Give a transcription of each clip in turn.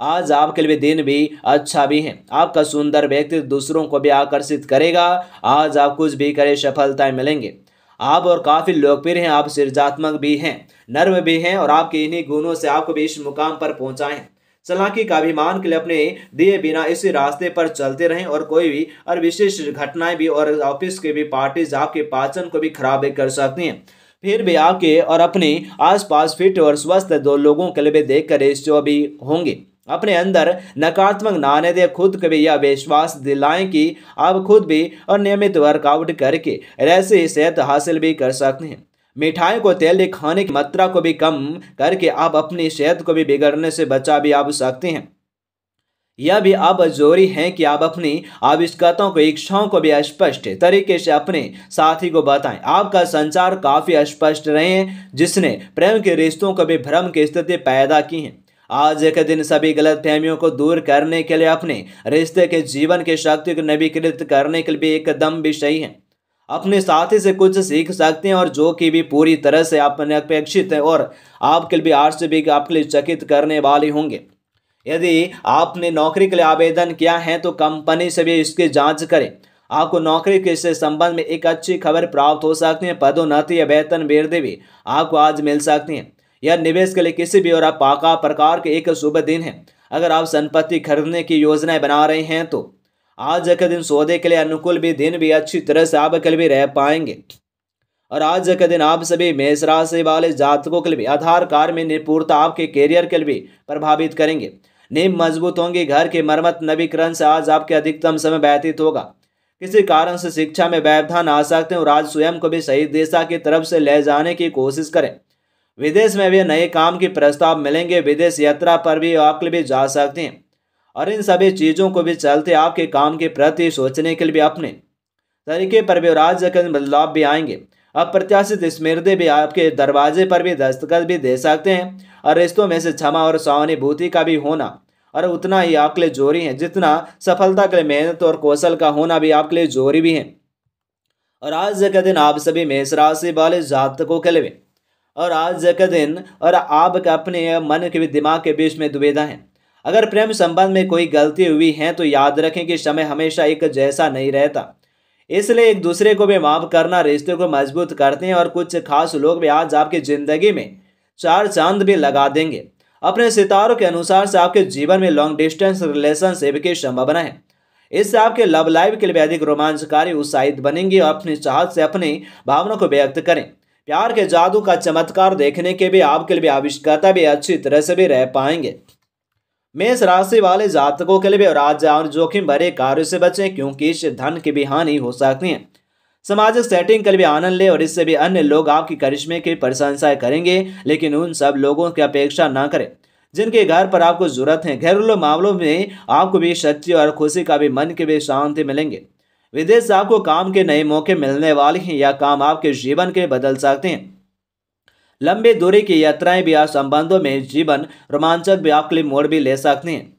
आज आपके लिए दिन भी अच्छा भी है आपका सुंदर व्यक्तित्व दूसरों को भी आकर्षित करेगा आज आप कुछ भी करें सफलताएं मिलेंगे आप और काफ़ी लोकप्रिय हैं आप सृजात्मक भी हैं नर्व भी हैं और आपके इन्हीं गुणों से आपको भी इस मुकाम पर पहुंचाए हैं सलाखी का अभिमान के लिए अपने दिए बिना इसी रास्ते पर चलते रहें और कोई भी और विशेष घटनाएं भी और ऑफिस के भी पार्टीज आपके पाचन को भी खराब कर सकती हैं फिर भी आपके और अपने आसपास फिट और स्वस्थ दो लोगों के लिए भी देख कर रेस्टो भी होंगे अपने अंदर नकारात्मक ना आने दें खुद कभी भी यह विश्वास दिलाएं कि आप खुद भी और नियमित वर्कआउट करके ऐसे ही सेहत हासिल भी कर सकते हैं मिठाई को तेल खाने की मात्रा को भी कम करके आप अपनी सेहत को भी बिगड़ने से बचा भी आप सकते हैं यह भी अब जरूरी है कि आप अपनी आविष्कारों को इच्छाओं को भी स्पष्ट तरीके से अपने साथी को बताएं आपका संचार काफ़ी स्पष्ट रहे जिसने प्रेम के रिश्तों को भी भ्रम की स्थिति पैदा की है आज एक दिन सभी गलत फहमियों को दूर करने के लिए अपने रिश्ते के जीवन के शक्ति को नवीकृत करने के लिए भी एकदम भी सही है अपने साथी से कुछ सीख सकते हैं और जो कि भी पूरी तरह से अपने अपेक्षित हैं और आपके लिए आज से भी आपके लिए चकित करने वाले होंगे यदि आपने नौकरी के लिए आवेदन किया है तो कंपनी से भी इसकी जांच करें आपको नौकरी के से संबंध में एक अच्छी खबर प्राप्त हो सकती है पदोन्नति या वेतन वृद्धि भी आपको आज मिल सकती है यह निवेश के लिए किसी भी और पाका प्रकार के एक शुभ दिन है अगर आप संपत्ति खरीदने की योजनाएं बना रहे हैं तो आज का दिन सौदे के लिए अनुकूल भी दिन भी अच्छी तरह से आपके लिए भी रह पाएंगे और आज के दिन आप सभी मेष राशि वाले जातकों के लिए आधार कार्य में निपुणता आपके कैरियर के लिए प्रभावित करेंगे नीम मजबूत होंगे घर के मरम्मत नवीकरण से आज आपके अधिकतम समय व्यतीत होगा किसी कारण से शिक्षा में व्यवधान आ सकते हैं और आज स्वयं को भी सही दिशा की तरफ से ले जाने की कोशिश करें विदेश में भी नए काम के प्रस्ताव मिलेंगे विदेश यात्रा पर भी आप भी जा सकते हैं और इन सभी चीज़ों को भी चलते आपके काम के प्रति सोचने के लिए अपने तरीके पर भी राज्य के बदलाव भी आएंगे अप्रत्याशित स्मृति भी आपके दरवाजे पर भी दस्तखत भी दे सकते हैं और रिश्तों में से क्षमा और सहानुभूति का भी होना और उतना ही आपके लिए जोरी है जितना सफलता के लिए मेहनत और कौशल का होना भी आपके लिए जोरी भी है और आज के दिन आप सभी मेष राशि वाले जातकों के लिए और आज का दिन और आपके अपने मन के दिमाग के बीच में दुविधा है अगर प्रेम संबंध में कोई गलती हुई है तो याद रखें कि समय हमेशा एक जैसा नहीं रहता इसलिए एक दूसरे को भी माफ करना रिश्ते को मजबूत करते हैं और कुछ खास लोग भी आज आपकी ज़िंदगी में चार चांद भी लगा देंगे अपने सितारों के अनुसार से आपके जीवन में लॉन्ग डिस्टेंस रिलेशनशिप की संभावना है इससे आपके लव लाइफ के लिए अधिक रोमांचकारी उत्साहित बनेंगे और अपनी चाहत से अपनी भावना को व्यक्त करें प्यार के जादू का चमत्कार देखने के भी आपके लिए आविष्कता भी अच्छी तरह से भी रह पाएंगे मेष राशि वाले जातकों के लिए भी आज और जोखिम भरे कार्य से बचें क्योंकि इससे धन की भी हानि हो सकती है सामाजिक सेटिंग के लिए भी आनंद ले और इससे भी अन्य लोग आपकी करिश्मे की प्रशंसा करेंगे लेकिन उन सब लोगों की अपेक्षा ना करें जिनके घर पर आपको जरूरत है घरेलू मामलों में आपको भी सच्ची और खुशी का भी मन के भी शांति मिलेंगे विदेश से आपको काम के नए मौके मिलने वाले हैं या काम आपके जीवन के बदल सकते हैं लंबी दूरी की यात्राएं भी आप संबंधों में जीवन रोमांचक भी आपके लिए मोड़ भी ले सकते हैं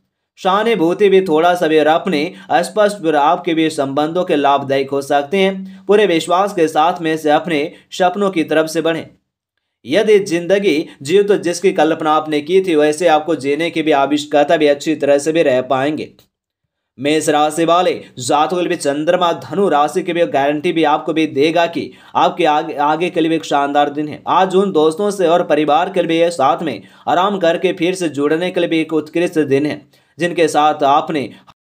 सहानुभूति भी थोड़ा सा भी अपने स्पष्ट और आपके भी संबंधों के लाभदायक हो सकते हैं पूरे विश्वास के साथ में से अपने सपनों की तरफ से बढ़ें यदि जिंदगी जीव तो जिसकी कल्पना आपने की थी वैसे आपको जीने की भी आविष्कता भी अच्छी तरह से भी रह पाएंगे मेष राशि वाले जातकों के लिए चंद्रमा धनु राशि के भी गारंटी भी आपको भी देगा कि आपके आगे आगे के लिए भी एक शानदार दिन है आज उन दोस्तों से और परिवार के लिए साथ में आराम करके फिर से जुड़ने के लिए भी एक उत्कृष्ट दिन है जिनके साथ आपने